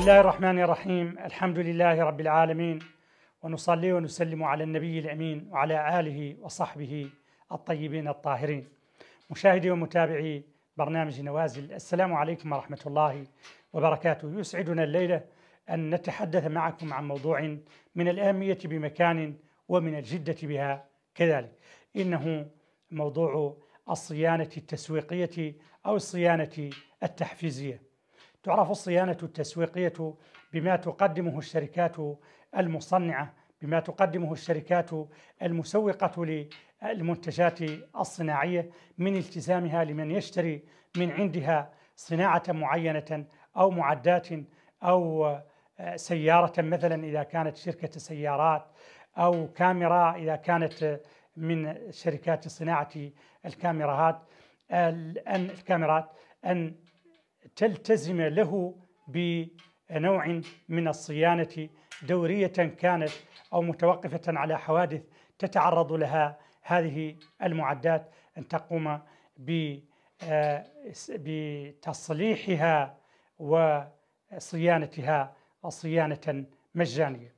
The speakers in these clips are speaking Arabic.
بسم الله الرحمن الرحيم الحمد لله رب العالمين ونصلي ونسلم على النبي الامين وعلى اله وصحبه الطيبين الطاهرين مشاهدي ومتابعي برنامج نوازل السلام عليكم ورحمه الله وبركاته يسعدنا الليله ان نتحدث معكم عن موضوع من الاهميه بمكان ومن الجده بها كذلك انه موضوع الصيانه التسويقيه او الصيانه التحفيزيه تعرف الصيانة التسويقية بما تقدمه الشركات المصنعة بما تقدمه الشركات المسوقة للمنتجات الصناعية من التزامها لمن يشتري من عندها صناعة معينة أو معدات أو آه، سيارة مثلا إذا كانت شركة سيارات أو كاميرا إذا كانت من شركات صناعة الكاميرات أن الكاميرات أن تلتزم له بنوع من الصيانة دورية كانت أو متوقفة على حوادث تتعرض لها هذه المعدات أن تقوم آه، بتصليحها وصيانتها صيانة مجانية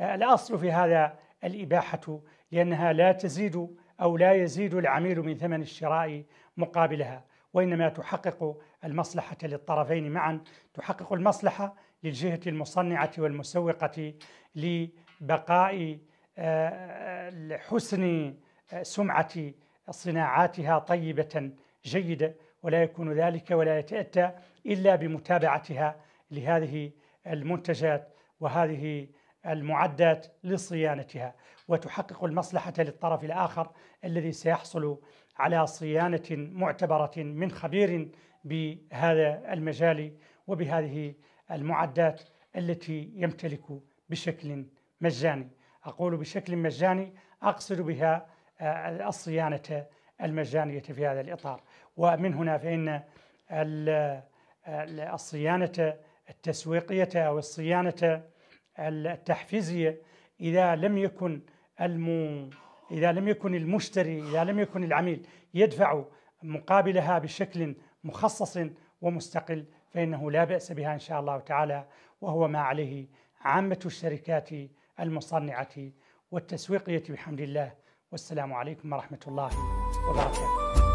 آه، الأصل في هذا الإباحة لأنها لا تزيد أو لا يزيد العميل من ثمن الشراء مقابلها وإنما تحقق المصلحة للطرفين معا تحقق المصلحة للجهة المصنعة والمسوقة لبقاء آه، حسن آه، سمعة صناعاتها طيبة جيدة ولا يكون ذلك ولا يتأتى إلا بمتابعتها لهذه المنتجات وهذه المعدات لصيانتها وتحقق المصلحة للطرف الآخر الذي سيحصل على صيانة معتبرة من خبير بهذا المجال وبهذه المعدات التي يمتلك بشكل مجاني أقول بشكل مجاني أقصد بها آه، الصيانة المجانية في هذا الإطار ومن هنا فإن آه، الصيانة التسويقية أو الصيانة التحفيزية إذا لم يكن الم... إذا لم يكن المشتري إذا لم يكن العميل يدفع مقابلها بشكل مخصص ومستقل فإنه لا بأس بها إن شاء الله تعالى وهو ما عليه عامة الشركات المصنعة والتسويقية بحمد الله والسلام عليكم ورحمة الله وبركاته